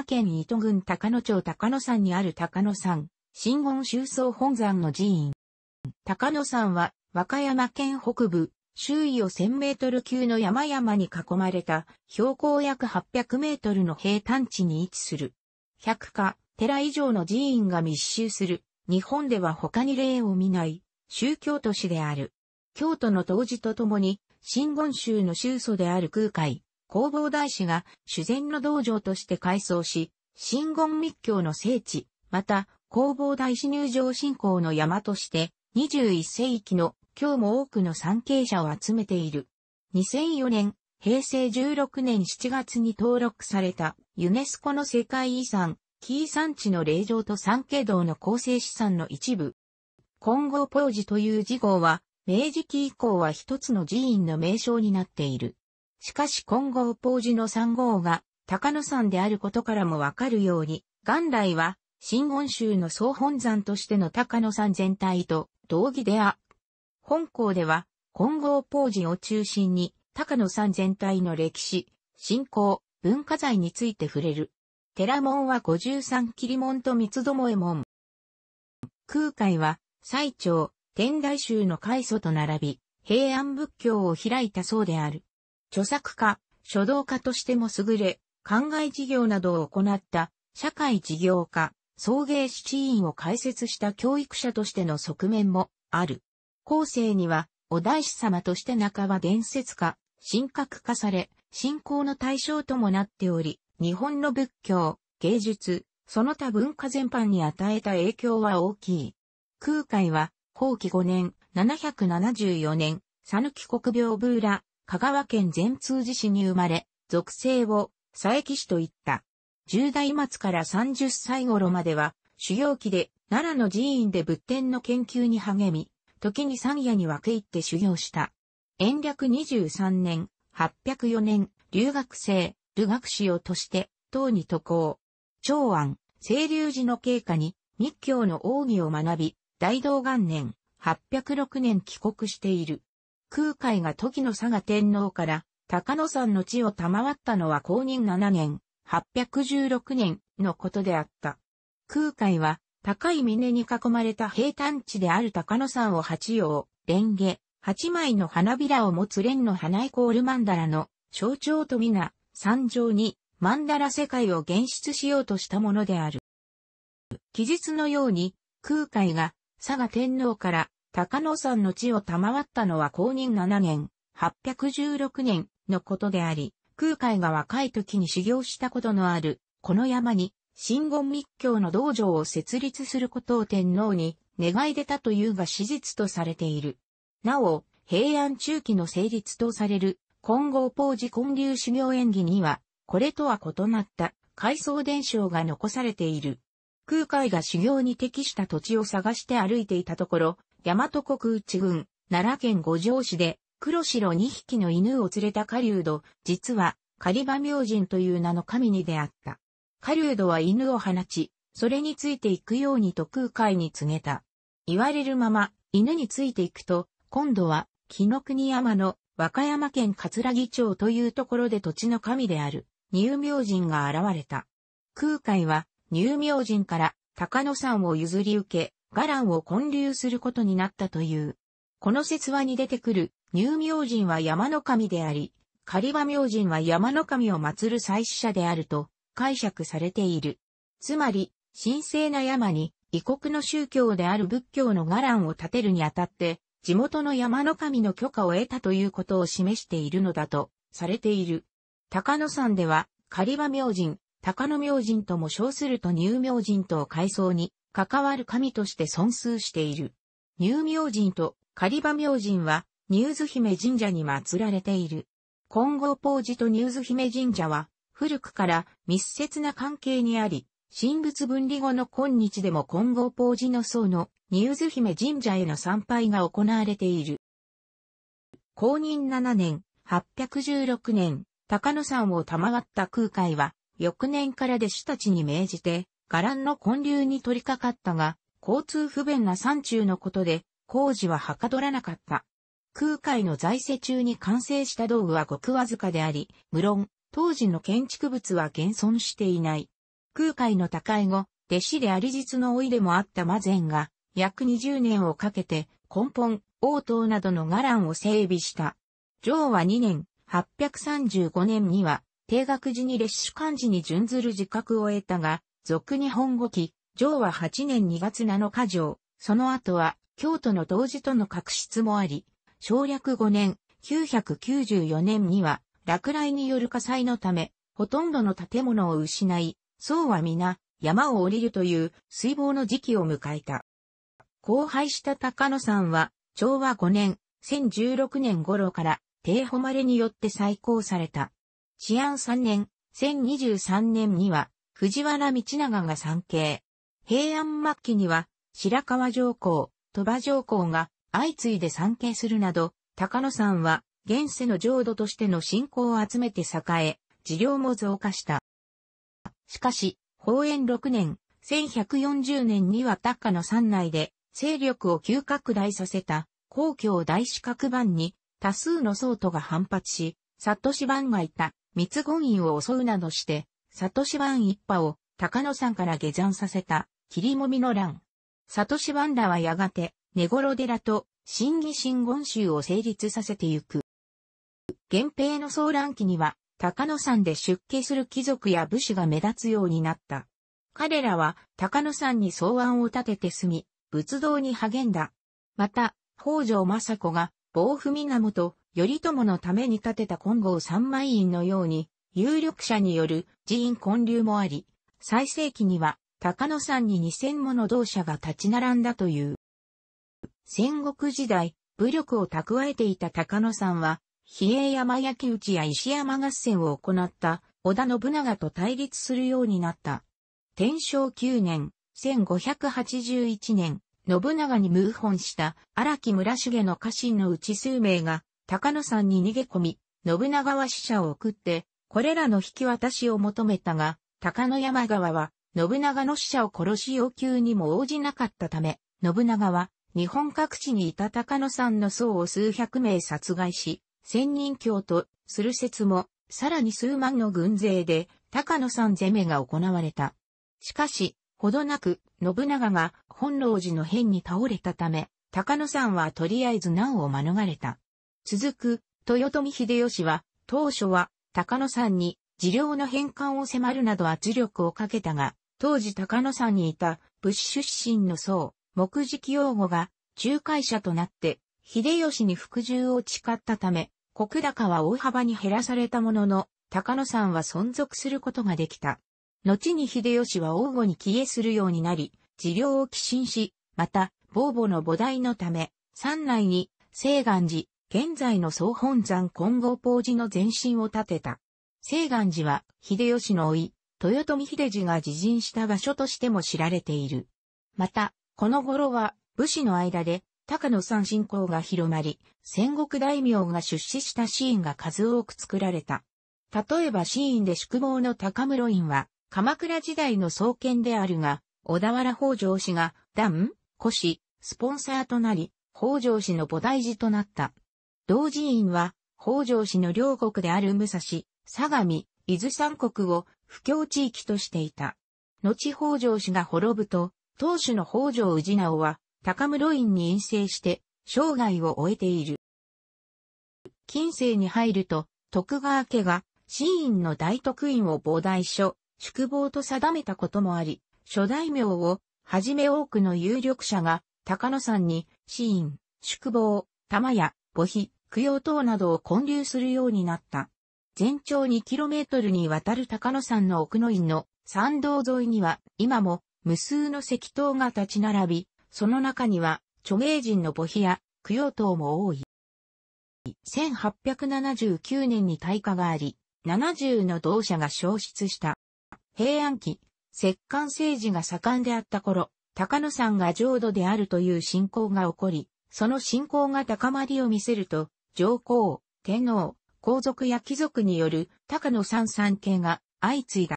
山県糸郡高野町高野山にある高野山、新言修僧本山の寺院。高野山は、和歌山県北部、周囲を1000メートル級の山々に囲まれた、標高約800メートルの平坦地に位置する。百科、寺以上の寺院が密集する、日本では他に例を見ない、宗教都市である。京都の当時とともに、新言宗の宗祖である空海、弘法大師が修善の道場として改装し、新言密教の聖地、また、弘法大師入場信仰の山として、21世紀の今日も多くの参詣者を集めている。2004年、平成16年7月に登録されたユネスコの世界遺産、紀伊山地の霊場と三景道の構成資産の一部。今後ポージという事号は、明治期以降は一つの寺院の名称になっている。しかし今後宝寺の3号が高野山であることからもわかるように、元来は、新温州の総本山としての高野山全体と同義であ。本校では、金剛法寺を中心に、高野山全体の歴史、信仰、文化財について触れる。寺門は53切門と三つどもえ門。空海は、最長、天台宗の開祖と並び、平安仏教を開いたそうである。著作家、書道家としても優れ、灌漑事業などを行った社会事業家、送迎七院を開設した教育者としての側面もある。後世には、お大師様として中は伝説化、神格化され、信仰の対象ともなっており、日本の仏教、芸術、その他文化全般に与えた影響は大きい。空海は、後期5年、774年、讃岐国病ブーラ、香川県善通寺市に生まれ、属性を佐伯市と言った。10代末から30歳頃までは、修行期で奈良の寺院で仏典の研究に励み、時に三夜に分け入って修行した。延暦23年、804年、留学生、留学士をとして、唐に渡航。長安、清流寺の経過に、密教の奥義を学び、大道元年、806年帰国している。空海が時の佐賀天皇から高野山の地を賜ったのは公認7年、816年のことであった。空海は高い峰に囲まれた平坦地である高野山を八葉、蓮華、八枚の花びらを持つ蓮の花イコール曼荼ラの象徴とみな、山上に曼荼ラ世界を現出しようとしたものである。記述のように空海が佐賀天皇から高野山の地を賜ったのは公認7年、816年のことであり、空海が若い時に修行したことのある、この山に、新言密教の道場を設立することを天皇に願い出たというが史実とされている。なお、平安中期の成立とされる、金剛法寺建立修行演技には、これとは異なった回想伝承が残されている。空海が修行に適した土地を探して歩いていたところ、大和国内郡、奈良県五条市で、黒白2匹の犬を連れた狩人、実は、狩場明神という名の神に出会った。狩人は犬を放ち、それについていくようにと空海に告げた。言われるまま、犬についていくと、今度は、木の国山の和歌山県葛城町というところで土地の神である、入明神が現れた。空海は、入明神から高野山を譲り受け、伽藍を建立することになったという。この説話に出てくる、入明神は山の神であり、狩場明神は山の神を祀る祭祀者であると解釈されている。つまり、神聖な山に異国の宗教である仏教の伽藍を建てるにあたって、地元の山の神の許可を得たということを示しているのだとされている。高野山では、狩場明神、高野明神とも称すると入明神とを階に関わる神として尊崇している。入明神と狩場明神は、入津姫神社に祀られている。金剛宝寺と入津姫神社は、古くから密接な関係にあり、神仏分離後の今日でも金剛宝寺の僧の入津姫神社への参拝が行われている。公認7年、816年、高野山を賜った空海は、翌年から弟子たちに命じて、伽藍の混流に取り掛かったが、交通不便な山中のことで、工事ははかどらなかった。空海の在世中に完成した道具はごくわずかであり、無論、当時の建築物は現存していない。空海の高い後、弟子であり実の老いでもあった魔禅が、約20年をかけて、根本、王答などの伽藍を整備した。上は2年、835年には、定額時に列種漢字に準ずる自覚を得たが、俗日本語記、上は8年2月7日上、その後は、京都の同時との確執もあり、省略5年、994年には、落雷による火災のため、ほとんどの建物を失い、僧は皆、山を降りるという水防の時期を迎えた。荒廃した高野山は、昭和5年、1016年頃から、帝誉れによって再興された。治安3年、1023年には、藤原道長が参詣。平安末期には、白川上皇、鳥羽上皇が相次いで参詣するなど、高野山は現世の浄土としての信仰を集めて栄え、治療も増加した。しかし、法延6年、1140年には高野山内で勢力を急拡大させた皇居大四角版に多数の僧徒が反発し、サットシがいた密言院を襲うなどしてサトシン一派を高野山から下山させた霧もみの乱。サトシンらはやがて、ネゴロ寺と新義新言宗を成立させてゆく。源平の騒乱期には、高野山で出家する貴族や武士が目立つようになった。彼らは高野山に草案を立てて住み、仏道に励んだ。また、北条政子が、暴風源頼朝のために建てた金剛三枚院のように、有力者による寺院建立もあり、最盛期には高野山に2000もの同社が立ち並んだという。戦国時代、武力を蓄えていた高野山は、比叡山焼き討ちや石山合戦を行った織田信長と対立するようになった。天正9年、1581年、信長に謀反した荒木村重の家臣のうち数名が高野山に逃げ込み、信長は死者を送ってこれらの引き渡しを求めたが、高野山川は、信長の死者を殺し要求にも応じなかったため、信長は、日本各地にいた高野山の僧を数百名殺害し、千人教とする説も、さらに数万の軍勢で、高野山攻めが行われた。しかし、ほどなく、信長が本能寺の変に倒れたため、高野山はとりあえず難を免れた。続く、豊臣秀吉は、当初は高野山に治療の返還を迫るなど圧力をかけたが、当時高野山にいた武士出身の僧、木敷用語が仲介者となって、秀吉に服従を誓ったため、国高は大幅に減らされたものの、高野山は存続することができた。後に秀吉は王吾に帰依するようになり、治療を寄進し、また、防母の母大のため、山内に、西岸寺、現在の総本山金剛法寺の前身を建てた。西岸寺は、秀吉の甥、豊臣秀寺が自陣した場所としても知られている。また、この頃は、武士の間で、高野山信仰が広まり、戦国大名が出資した寺院が数多く作られた。例えば寺院で宿坊の高室院は、鎌倉時代の創建であるが、小田原北条氏が、段、古氏、スポンサーとなり、北条氏の菩提寺となった。同寺院は、北条氏の両国である武蔵、相模、伊豆三国を布教地域としていた。後北条氏が滅ぶと、当主の北条氏直は、高室院に陰性して、生涯を終えている。近世に入ると、徳川家が、新院の大徳院を膨大所、宿坊と定めたこともあり、諸大名を、はじめ多くの有力者が、高野山に、新院、宿坊、玉屋、墓碑、供養塔などを建立するようになった。全長 2km にわたる高野山の奥の院の参道沿いには今も無数の石塔が立ち並び、その中には著名人の墓碑や供養塔も多い。1879年に大火があり、70の同社が消失した。平安期、摂関政治が盛んであった頃、高野山が浄土であるという信仰が起こり、その信仰が高まりを見せると、上皇、天皇、皇族や貴族による高野三三系が相次いだ。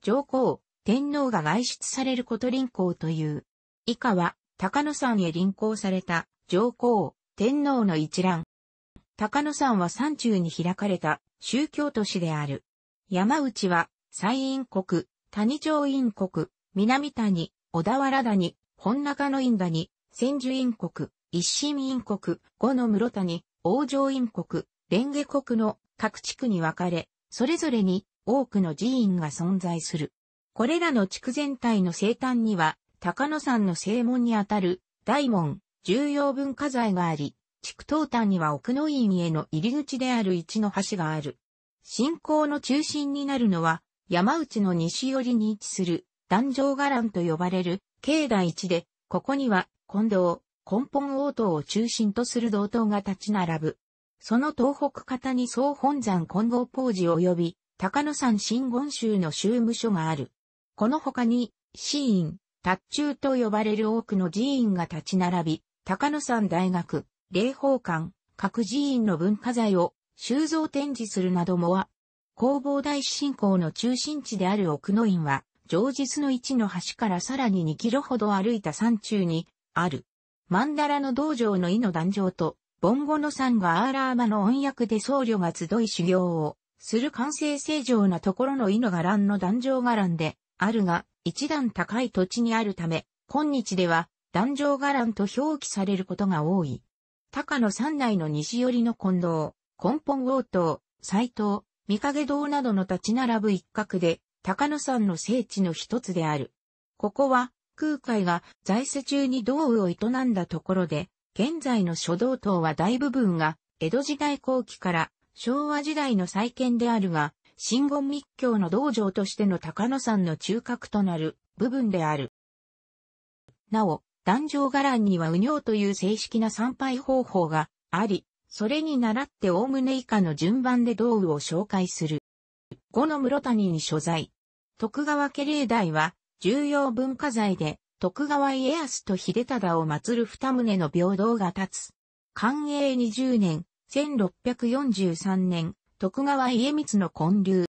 上皇、天皇が外出されること臨行という。以下は、高野山へ臨行された上皇、天皇の一覧。高野山は山中に開かれた宗教都市である。山内は、西院国、谷城院国、南谷、小田原谷、本中の院谷、千住院国、一心陰国、五の室谷、王城陰国、蓮華国の各地区に分かれ、それぞれに多くの寺院が存在する。これらの地区全体の生誕には、高野山の正門にあたる大門、重要文化財があり、地区東端には奥の院への入り口である一の橋がある。信仰の中心になるのは、山内の西寄りに位置する、壇上伽藍と呼ばれる、境内地で、ここには、近藤、根本応答を中心とする道東が立ち並ぶ。その東北方に総本山混合法寺及び高野山新言宗の宗務所がある。この他に、寺院、達中と呼ばれる多くの寺院が立ち並び、高野山大学、霊宝館、各寺院の文化財を収蔵展示するなどもは、工房大師信仰の中心地である奥の院は、上日の一の橋からさらに2キロほど歩いた山中にある。マンダラの道場の井の壇上と、ボンゴノさんがアーラーマの音訳で僧侶が集い修行をする完成正常なところの井の伽藍の壇上伽藍であるが、一段高い土地にあるため、今日では壇上伽藍と表記されることが多い。高野山内の西寄りの近藤、根本王島、斎藤、三影堂などの立ち並ぶ一角で、高野山の聖地の一つである。ここは、空海が在世中に道具を営んだところで、現在の書道等は大部分が江戸時代後期から昭和時代の再建であるが、新言密教の道場としての高野山の中核となる部分である。なお、壇上伽藍には右尿という正式な参拝方法があり、それに倣っておおむね以下の順番で道具を紹介する。五の室谷に所在。徳川家霊大は、重要文化財で、徳川家康と秀忠を祀る二棟の平等が立つ。寛永20年、1643年、徳川家光の建立。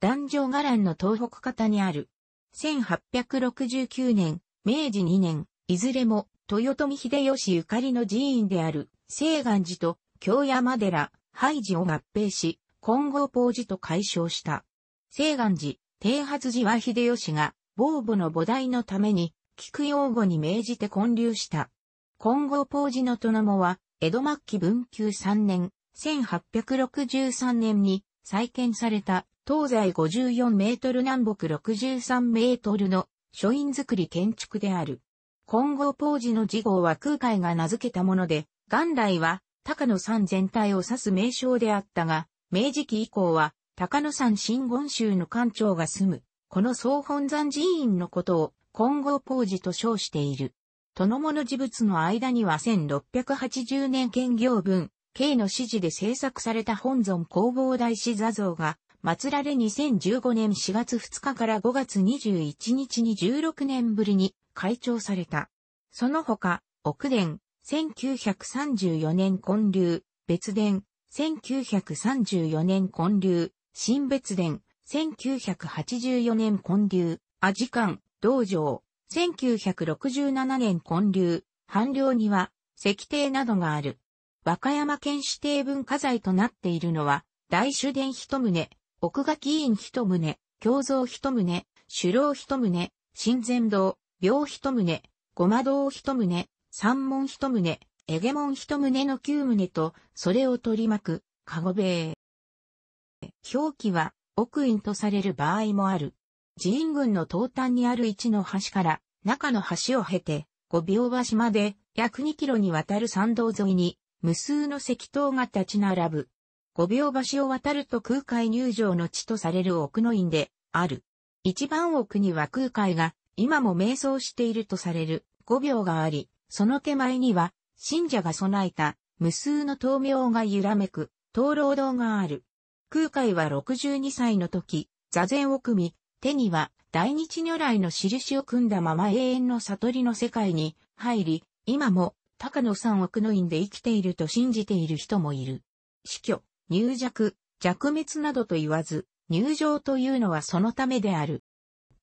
壇上伽藍の東北方にある。1869年、明治2年、いずれも、豊臣秀吉ゆかりの寺院である、西岸寺と京山寺、廃寺を合併し、金剛法寺と解消した。西岸寺、剃発寺は秀吉が、防母の母大のために、菊用語に命じて建立した。今後ポージの殿もは、江戸末期文久3年、1863年に再建された東西54メートル南北63メートルの書院造り建築である。今後ポージの事号は空海が名付けたもので、元来は高野山全体を指す名称であったが、明治期以降は高野山新言宗の館長が住む、この総本山寺院のことを、金剛法寺と称している。殿物事物の間には1680年建業分、K の指示で制作された本尊工房大師座像が、祀られ2015年4月2日から5月21日に16年ぶりに開庁された。その他、奥殿、1934年建立、別殿、1934年建立、新別伝、1984年建立、アジカン、道場、1967年建立、半領には、石庭などがある。和歌山県指定文化財となっているのは、大主殿一棟、奥垣院一棟、京造一棟、首楼一棟、新善堂、病一棟、ごま堂一棟、三門一棟、エゲ門一棟の九棟と、それを取り巻く、かご衛。表記は奥院とされる場合もある。寺院群の東端にある一の橋から中の橋を経て、五秒橋まで約2キロにわたる参道沿いに無数の石塔が立ち並ぶ。五秒橋を渡ると空海入場の地とされる奥の院である。一番奥には空海が今も瞑想しているとされる五秒があり、その手前には信者が備えた無数の灯明が揺らめく灯籠堂がある。空海は62歳の時、座禅を組み、手には大日如来の印を組んだまま永遠の悟りの世界に入り、今も高野山奥の院で生きていると信じている人もいる。死去、入弱、弱滅などと言わず、入場というのはそのためである。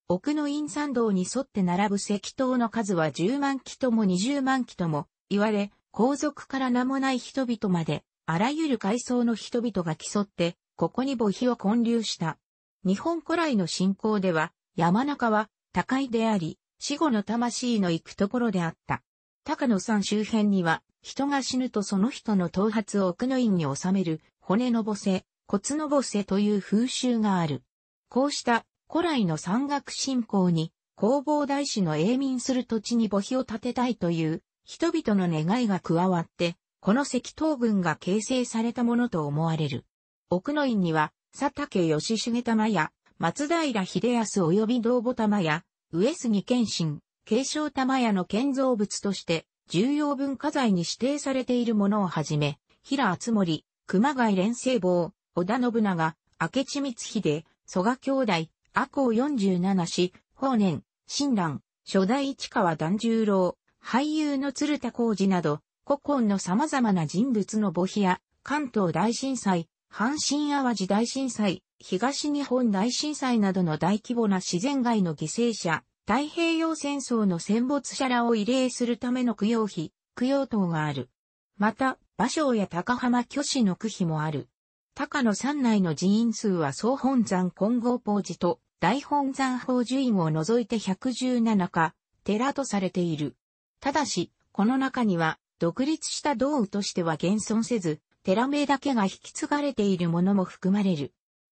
奥の院参道に沿って並ぶ石塔の数は10万基とも20万基とも言われ、皇族から名もない人々まで、あらゆる階層の人々が競って、ここに墓碑を建立した。日本古来の信仰では、山中は高いであり、死後の魂の行くところであった。高野山周辺には、人が死ぬとその人の頭髪を奥の院に収める、骨のぼせ、骨のぼせという風習がある。こうした古来の山岳信仰に、弘法大師の永民する土地に墓碑を建てたいという人々の願いが加わって、この石頭群が形成されたものと思われる。奥の院には、佐竹義重玉や、松平秀康及び道母玉や、上杉謙信、継承玉屋の建造物として、重要文化財に指定されているものをはじめ、平厚森、熊谷連成坊、織田信長、明智光秀、蘇我兄弟、阿公十七氏、法年、親鸞、初代市川團十郎、俳優の鶴田浩二など、古今の様々な人物の墓碑や、関東大震災、阪神淡路大震災、東日本大震災などの大規模な自然害の犠牲者、太平洋戦争の戦没者らを慰霊するための供養碑、供養塔がある。また、芭蕉や高浜虚子の区碑もある。高野山内の寺院数は総本山金剛法寺と大本山法寺院を除いて117か、寺とされている。ただし、この中には、独立した道具としては現存せず、寺名だけが引き継がれているものも含まれる。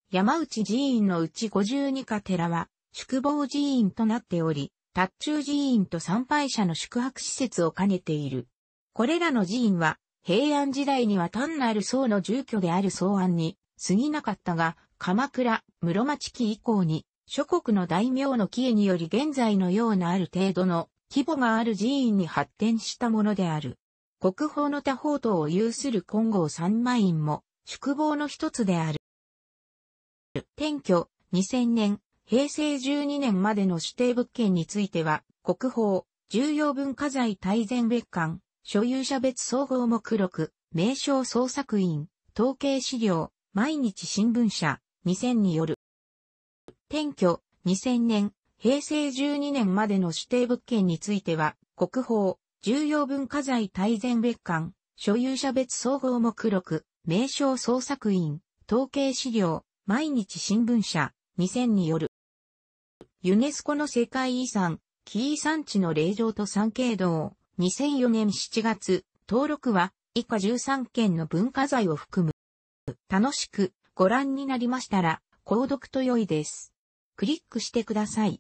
山内寺院のうち52か寺は、宿坊寺院となっており、達中寺院と参拝者の宿泊施設を兼ねている。これらの寺院は、平安時代には単なる僧の住居である草案に過ぎなかったが、鎌倉、室町期以降に、諸国の大名の帰依により現在のようなある程度の規模がある寺院に発展したものである。国宝の他宝刀を有する金剛三枚院も宿坊の一つである。転居2000年、平成12年までの指定物件については、国宝、重要文化財大全別館、所有者別総合目録、名称創作院、統計資料、毎日新聞社、2000による。転居2000年、平成12年までの指定物件については、国宝、重要文化財大全別館、所有者別総合目録、名称創作員、統計資料、毎日新聞社、2000による。ユネスコの世界遺産、キー産地の霊場と産景堂、2004年7月、登録は以下13件の文化財を含む。楽しくご覧になりましたら、購読と良いです。クリックしてください。